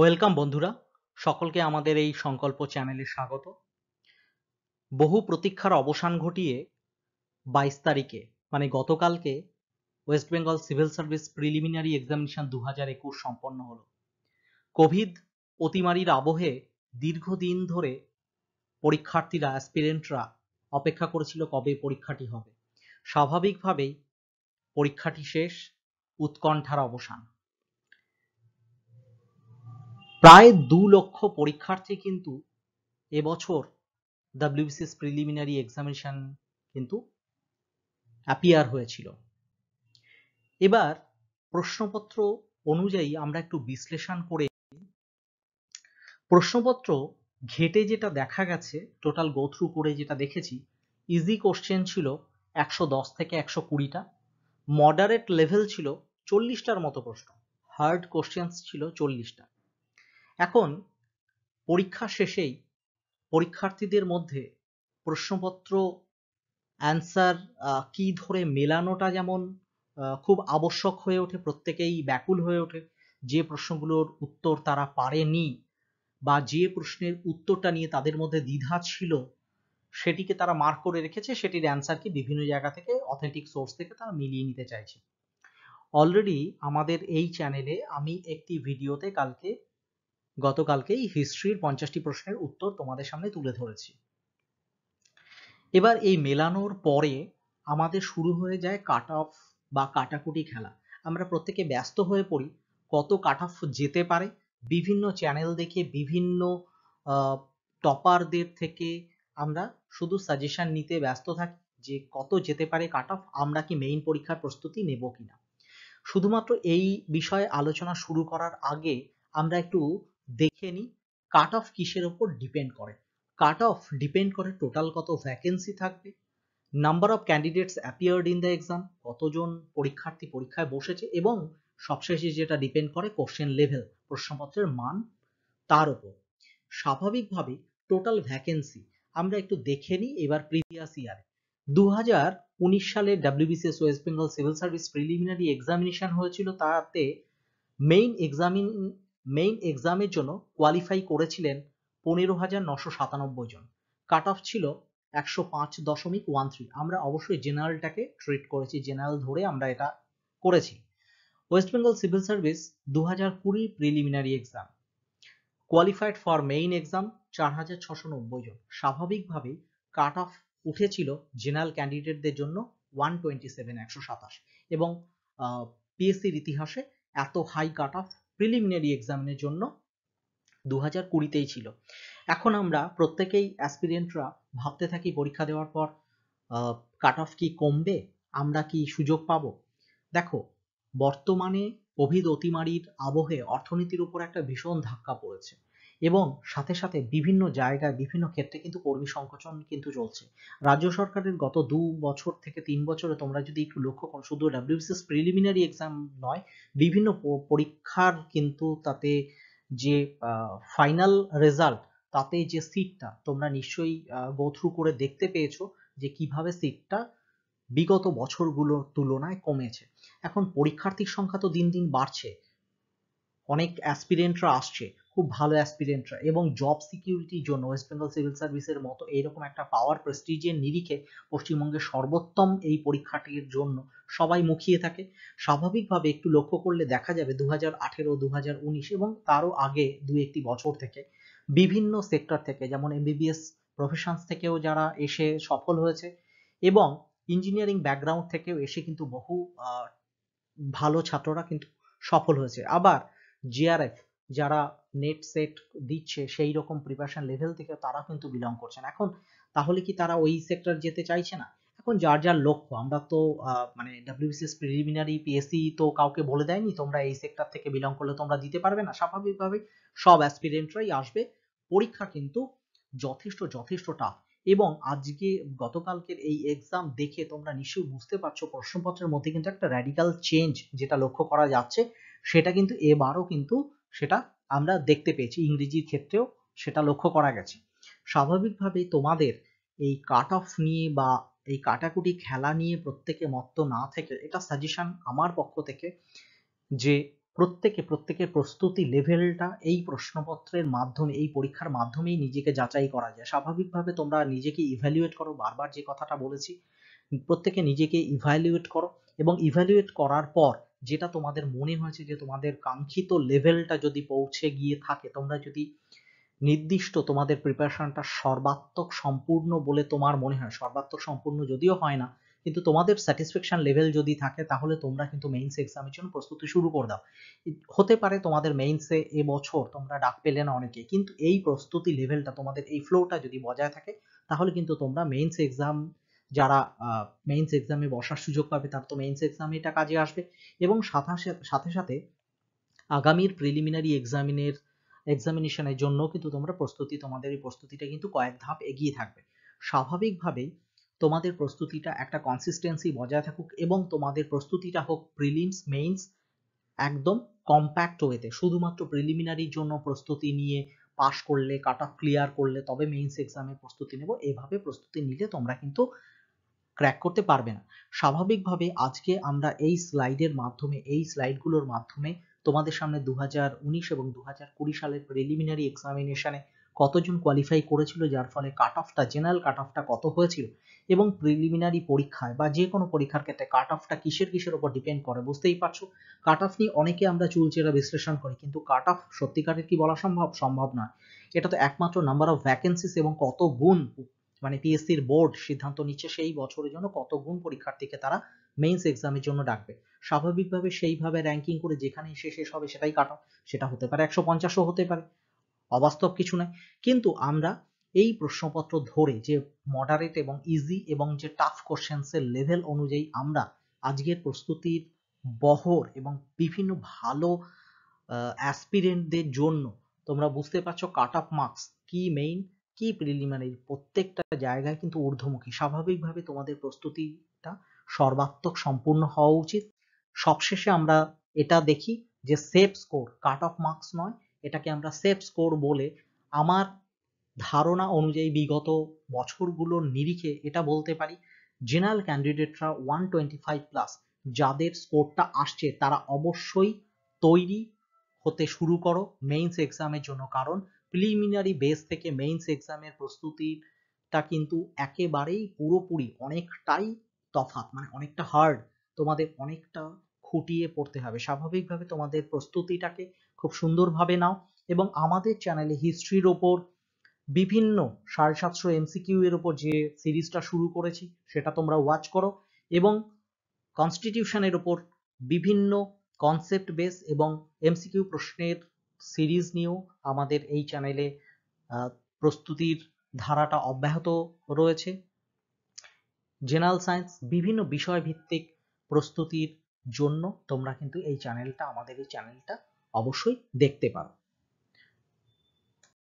welcome বন্ধুরা সকলকে আমাদের এই সংকল্প চ্যানেলে স্বাগত বহু প্রতীক্ষার অবসান ঘটিয়ে বাইশ তারিখে মানে গতকালকে West Bengal civil service preliminary examination দু হাজার একুশ সম্পন্ন হল কোভিড অতিমারির আবহে দীর্ঘদিন ধরে পরীক্ষার্থীরা অ্যাসপিরেন্টরা অপেক্ষা করেছিল কবে পরীক্ষাটি হবে স্বাভাবিকভাবেই পরীক্ষাটি শেষ উৎকণ্ঠার অবসান প্রায় দু লক্ষ পরীক্ষার্থী কিন্তু এবছর ডাব্লিউবিসিএস প্রিলিমিনারি এক্সামিনেশন কিন্তু অ্যাপিয়ার হয়েছিল এবার প্রশ্নপত্র অনুযায়ী আমরা একটু বিশ্লেষণ করে প্রশ্নপত্র ঘেটে যেটা দেখা গেছে টোটাল গোথ্রু করে যেটা দেখেছি ইজি কোশ্চেন ছিল একশো দশ থেকে একশো কুড়িটা মডারেট লেভেল ছিল চল্লিশটার মতো প্রশ্ন হার্ড কোশ্চেন ছিল চল্লিশটা এখন পরীক্ষা শেষেই পরীক্ষার্থীদের মধ্যে প্রশ্নপত্র অ্যান্সার কি ধরে মেলানোটা যেমন খুব আবশ্যক হয়ে ওঠে প্রত্যেকেই ব্যাকুল হয়ে ওঠে যে প্রশ্নগুলোর উত্তর তারা পারেনি বা যে প্রশ্নের উত্তরটা নিয়ে তাদের মধ্যে দ্বিধা ছিল সেটিকে তারা মার্ক করে রেখেছে সেটির অ্যান্সারকে বিভিন্ন জায়গা থেকে অথেন্টিক সোর্স থেকে তারা মিলিয়ে নিতে চাইছে অলরেডি আমাদের এই চ্যানেলে আমি একটি ভিডিওতে কালকে গতকালকেই হিস্ট্রির পঞ্চাশটি প্রশ্নের উত্তর তোমাদের সামনে তুলে ধরেছি এবার এই মেলানোর পরে আমাদের শুরু হয়ে যায় কাট অফ বা কাটাকুটি খেলা আমরা প্রত্যেকে ব্যস্ত হয়ে পড়ি কত কাট অফ যেতে পারে বিভিন্ন চ্যানেল দেখে বিভিন্ন টপারদের থেকে আমরা শুধু সাজেশন নিতে ব্যস্ত থাকি যে কত যেতে পারে কাট অফ আমরা কি মেইন পরীক্ষার প্রস্তুতি নেব কিনা শুধুমাত্র এই বিষয়ে আলোচনা শুরু করার আগে আমরা একটু দেখে নিই কাট অফ কিসের ওপর ডিপেন্ড করে কাট অফ ডিপেন্ড করে টোটাল কত ভ্যাকেন্সি থাকবে number of candidates appeared in the exam কতজন পরীক্ষার্থী পরীক্ষায় বসেছে এবং সবশেষে যেটা ডিপেন্ড করে কোশ্চেন লেভেল প্রশ্নপত্রের মান তার উপর স্বাভাবিকভাবে টোটাল ভ্যাকেন্সি আমরা একটু দেখে নিই এবার প্রিভিয়াস ইয়ারে দু হাজার উনিশ সালে WBCS West Bengal civil service preliminary examination হয়েছিল তাতে মেইন এক্সামিন মেইন এক্সামের জন্য কোয়ালিফাই করেছিলেন পনেরো হাজার নশো সাতানব্বই জন কাট অফ ছিল একশো পাঁচ দশমিক ওয়ান থ্রি আমরা অবশ্যই জেনারেলটাকে ট্রিট করেছি জেনারেল ধরে আমরা এটা করেছি ওয়েস্ট বেঙ্গল সিভিল সার্ভিস দু হাজার কুড়ি preliminary exam qualified for main exam চার হাজার ছশো নব্বই জন স্বাভাবিকভাবেই কাট অফ উঠেছিল জেনারেল ক্যান্ডিডেটদের জন্য ওয়ান টোয়েন্টি সেভেন একশো সাতাশ এবং পিএসসির ইতিহাসে এত হাই কাট অফ প্রিলিমিনারি এক্সামের জন্য দু হাজার কুড়িতেই ছিল এখন আমরা প্রত্যেকেই অ্যাসপিরেন্টরা ভাবতে থাকি পরীক্ষা দেওয়ার পর কাট অফ কি কমবে আমরা কি সুযোগ পাব দেখো বর্তমানে কোভিড অতিমারির আবহে অর্থনীতির উপর একটা ভীষণ ধাক্কা পড়েছে এবং সাথে সাথে বিভিন্ন জায়গায় বিভিন্ন ক্ষেত্রে কিন্তু কর্মী সংকোচন কিন্তু চলছে রাজ্য সরকারের গত দু বছর থেকে তিন বছরে তোমরা যদি একটু লক্ষ্য করো শুধু ডাব্লিউবিসিএস প্রিলিমিনারি এক্সাম নয় বিভিন্ন পরীক্ষার কিন্তু তাতে যে ফাইনাল রেজাল্ট তাতে যে সিটটা তোমরা নিশ্চয়ই গোথ্রু করে দেখতে পেয়েছো যে কিভাবে সিটটা বিগত বছরগুলোর তুলনায় কমেছে এখন পরীক্ষার্থীর সংখ্যা তো দিন দিন বাড়ছে অনেক অ্যাসপিরেন্টরা আসছে খুব ভালো অ্যাসপিরেন্টরা এবং জব সিকিউরিটির জন্য ওয়েস্ট বেঙ্গল সিভিল সার্ভিসের মতো এরকম একটা পাওয়ার প্রেস্টিজের নিরিখে পশ্চিমবঙ্গের সর্বোত্তম এই পরীক্ষাটির জন্য সবাই মুখিয়ে থাকে স্বাভাবিকভাবে একটু লক্ষ্য করলে দেখা যাবে দু হাজার আঠেরো দু হাজার উনিশ এবং তারও আগে দু একটি বছর থেকে বিভিন্ন সেক্টর থেকে যেমন এমবিবিএস প্রফেশনস থেকেও যারা এসে সফল হয়েছে এবং ইঞ্জিনিয়ারিং ব্যাকগ্রাউন্ড থেকেও এসে কিন্তু বহু ভালো ছাত্ররা কিন্তু সফল হয়েছে আবার জিআরএফ যারা নেট সেট দিচ্ছে সেই রকম প্রিপারেশন লেভেল থেকে তারা কিন্তু বিলং করছেন এখন তাহলে কি তারা ওই সেক্টর যেতে চাইছে না এখন যার যার লক্ষ্য আমরা তো মানে ডাব্লিউবিসিএস প্রিলিমিনারি পিএসসি তো কাউকে বলে দেয়নি তোমরা এই সেক্টর থেকে বিলং করলে তোমরা দিতে পারবে না স্বাভাবিকভাবে সব অ্যাসপিরেন্টরাই আসবে পরীক্ষা কিন্তু যথেষ্ট যথেষ্ট টাফ এবং আজকে গতকালকের এই এক্সাম দেখে তোমরা নিশ্চয়ই বুঝতে পারছো প্রশ্নপত্রের মধ্যে কিন্তু একটা র্যাডিক্যাল চেঞ্জ যেটা লক্ষ্য করা যাচ্ছে সেটা কিন্তু এবারও কিন্তু সেটা আমরা দেখতে পেয়েছি ইংরেজির ক্ষেত্রেও সেটা লক্ষ্য করা গেছে স্বাভাবিকভাবেই তোমাদের এই কাট অফ নিয়ে বা এই কাটাকুটি খেলা নিয়ে প্রত্যেকে মত্ত না থেকে এটা সাজেশন আমার পক্ষ থেকে যে প্রত্যেকে প্রত্যেকের প্রস্তুতি লেভেলটা এই প্রশ্নপত্রের মাধ্যমে এই পরীক্ষার মাধ্যমেই নিজেকে যাচাই করা যায় স্বাভাবিকভাবে তোমরা নিজেকে ইভ্যালুয়েট করো বারবার যে কথাটা বলেছি প্রত্যেকে নিজেকে ইভ্যালুয়েট করো এবং ইভ্যালুয়েট করার পর যেটা তোমাদের মনে হয়েছে যে তোমাদের কাঙ্ক্ষিত লেভেলটা যদি পৌঁছে গিয়ে থাকে তোমরা যদি নির্দিষ্ট তোমাদের প্রিপারেশনটা সর্বাত্মক সম্পূর্ণ বলে তোমার মনে হয় সর্বাত্মক সম্পূর্ণ যদিও হয় না কিন্তু তোমাদের স্যাটিসফ্যাকশন লেভেল যদি থাকে তাহলে তোমরা কিন্তু মেইনস এক্সামের জন্য প্রস্তুতি শুরু করে দাও হতে পারে তোমাদের মেইনসে এবছর তোমরা ডাক পেলে না অনেকে কিন্তু এই প্রস্তুতি লেভেলটা তোমাদের এই ফ্লোটা যদি বজায় থাকে তাহলে কিন্তু তোমরা মেইনস এক্সাম যারা মেইনস এক্সামে বসার সুযোগ পাবে তার তো মেইনস এক্সামে এটা কাজে আসবে এবং সাথে সাথে আগামীর প্রিলিমিনারি এক্সামিনের এক্সামিনেশনের জন্য কিন্তু তোমরা প্রস্তুতি তোমাদের এই প্রস্তুতিটা কিন্তু কয়েক ধাপ এগিয়ে থাকবে স্বাভাবিকভাবেই তোমাদের প্রস্তুতিটা একটা কনসিস্টেন্সি বজায় থাকুক এবং তোমাদের প্রস্তুতিটা হোক প্রিলিমস মেইনস একদম কম্প্যাক্ট ওয়েতে শুধুমাত্র প্রিলিমিনারির জন্য প্রস্তুতি নিয়ে পাশ করলে কাট অফ ক্লিয়ার করলে তবে মেইনস এক্সামের প্রস্তুতি নেব এভাবে প্রস্তুতি নিলে তোমরা কিন্তু ক্র্যাক করতে পারবে না স্বাভাবিকভাবে আজকে আমরা এই স্লাইডের মাধ্যমে এই স্লাইডগুলোর মাধ্যমে তোমাদের সামনে দু এবং দু সালের প্রিলিমিনারি এক্সামিনেশনে কতজন কোয়ালিফাই করেছিল যার ফলে কাট অফটা জেনারেল কাট অফটা কত হয়েছিল এবং প্রিলিমিনারি পরীক্ষায় বা যে কোনো পরীক্ষার ক্ষেত্রে কাট অফটা কিসের কিসের উপর ডিপেন্ড করে বুঝতেই পারছো কাট অফ নিয়ে অনেকে আমরা চুলচেরা বিশ্লেষণ করি কিন্তু কাট অফ সত্যিকারের কি বলা সম্ভব সম্ভব নয় এটা তো একমাত্র নাম্বার অফ ভ্যাকেন্সিস এবং কত গুণ মানে পিএসসির বোর্ড সিদ্ধান্ত নিচ্ছে সেই বছরের জন্য কত গুণ পরীক্ষার্থীকে তারা মেইনস এক্সামের জন্য ডাকবে স্বাভাবিকভাবে সেইভাবে র্যাঙ্কিং করে যেখানে এসে শেষ হবে সেটাই কাটো সেটা হতে পারে একশো পঞ্চাশও হতে পারে অবাস্তব কিছু নয় কিন্তু আমরা এই প্রশ্নপত্র ধরে যে মডারেট এবং ইজি এবং যে টাফ কোশ্চেন্সের লেভেল অনুযায়ী আমরা আজকের প্রস্তুতির বহর এবং বিভিন্ন ভালো অ্যাসপিরেন্টদের জন্য তোমরা বুঝতে পারছো কাট অফ মার্কস কি মেইন কি প্রিলিমিনারি মানে প্রত্যেকটা জায়গায় কিন্তু ঊর্ধ্বমুখী স্বাভাবিকভাবে তোমাদের প্রস্তুতিটা সর্বাত্মক সম্পূর্ণ হওয়া উচিত সবশেষে আমরা এটা দেখি যে safe score cut off marks নয় এটাকে আমরা সেফ স্কোর বলে আমার ধারণা অনুযায়ী বিগত বছরগুলোর নিরিখে এটা বলতে পারি জেনারেল ক্যান্ডিডেটরা ওয়ান টোয়েন্টি ফাইভ প্লাস যাদের স্কোরটা আসছে তারা অবশ্যই তৈরি হতে শুরু করো মেইনস এক্সামের জন্য কারণ প্রিলিমিনারি বেস থেকে মেইনস এক্সামের প্রস্তুতিটা কিন্তু একেবারেই পুরোপুরি অনেকটাই তফাৎ মানে অনেকটা হার্ড তোমাদের অনেকটা খুঁটিয়ে পড়তে হবে স্বাভাবিকভাবে তোমাদের প্রস্তুতিটাকে খুব সুন্দরভাবে নাও এবং আমাদের চ্যানেলে হিস্ট্রির ওপর বিভিন্ন সাড়ে সাতশো এমসিকিউ এর ওপর যে সিরিজটা শুরু করেছি সেটা তোমরা ওয়াচ করো এবং কনস্টিটিউশনের ওপর বিভিন্ন কনসেপ্ট বেস এবং এমসিকিউ প্রশ্নের সিরিজ নিয়েও আমাদের এই চ্যানেলে প্রস্তুতির ধারাটা অব্যাহত রয়েছে জেনারেল সায়েন্স বিভিন্ন বিষয় ভিত্তিক প্রস্তুতির জন্য তোমরা কিন্তু এই চ্যানেলটা আমাদের এই চ্যানেলটা অবশ্যই দেখতে পারো